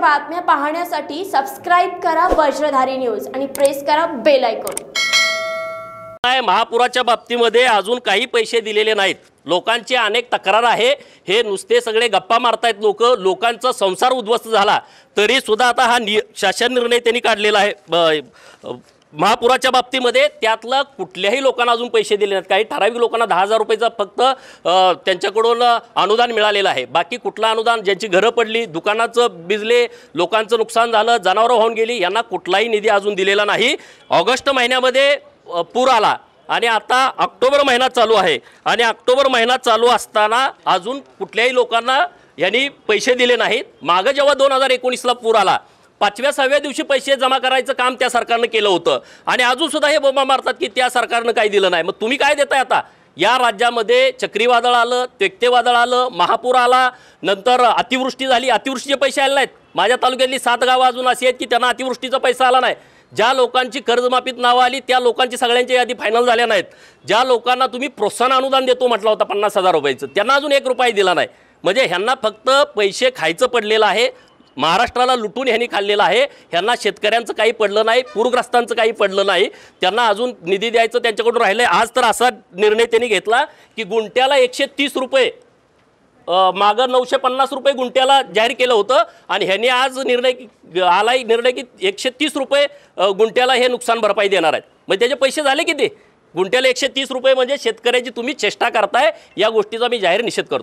बातम्या पाहण्यासाठी सबस्क्राईब करा वज्रधारी न्यूज आणि प्रेस करा बेल आयकॉन महापुराच्या बाबतीमध्ये अजून काही पैसे दिलेले नाहीत लोकांची अनेक तक्रार आहे हे नुसते सगळे गप्पा मारतायत लोक लोकांचा संसार उद्ध्वस्त झाला तरी सुद्धा आता हा नि शासन निर्णय त्यांनी काढलेला आहे महापुराच्या बाबतीमध्ये त्यातलं कुठल्याही लोकांना अजून पैसे दिले नाहीत काही ठराविक लोकांना दहा हजार रुपयेचं फक्त त्यांच्याकडून अनुदान मिळालेलं आहे बाकी कुठलं अनुदान ज्यांची घरं पडली दुकानाचं बिजले लोकांचं नुकसान झालं जनावरं होऊन गेली यांना कुठलाही निधी अजून दिलेला नाही ऑगस्ट महिन्यामध्ये पूर आला आणि आता ऑक्टोबर महिना चालू आहे आणि ऑक्टोबर महिना चालू असताना अजून कुठल्याही लोकांना यांनी पैसे दिले नाहीत मागं जेव्हा दोन हजार एकोणीसला पूर आला पाचव्या सहाव्या दिवशी पैसे जमा करायचं काम त्या सरकारनं केलं होतं आणि अजूनसुद्धा हे बोंबा मारतात की त्या सरकारनं काही दिलं नाही मग तुम्ही काय देताय आता या राज्यामध्ये चक्रीवादळ आलं वादळ आलं महापूर आला नंतर अतिवृष्टी झाली अतिवृष्टीचे पैसे आले नाहीत माझ्या तालुक्यातली सात गावं अजून अशी आहेत की त्यांना अतिवृष्टीचा पैसा आला नाही ज्या लोकांची कर्जमाफीत नावं आली त्या लोकांची सगळ्यांची यादी फायनल झाल्या नाहीत ज्या लोकांना तुम्ही प्रोत्साहन अनुदान देतो म्हटला होता पन्नास हजार रुपयाचं त्यांना अजून एक रुपया दिला नाही म्हणजे ह्यांना फक्त पैसे खायचं पडलेलं आहे महाराष्ट्राला लुटून ह्यांनी खाल्लेलं आहे ह्यांना शेतकऱ्यांचं काही पडलं नाही पूरग्रस्तांचं काही पडलं नाही त्यांना अजून निधी द्यायचं त्यांच्याकडून राहिलं आहे आज तर असा निर्णय त्यांनी घेतला की गुंट्याला एकशे तीस रुपये मागं नऊशे पन्नास रुपये गुंट्याला जाहीर केलं होतं आणि ह्यांनी आज निर्णय आलाय निर्णय की एकशे तीस रुपये गुंट्याला हे नुकसान भरपाई देणार आहेत मग त्याचे पैसे झाले किती गुंट्याला एकशे तीस रुपये म्हणजे शेतकऱ्याची तुम्ही चेष्टा करताय या गोष्टीचा मी जाहीर निषेध करतो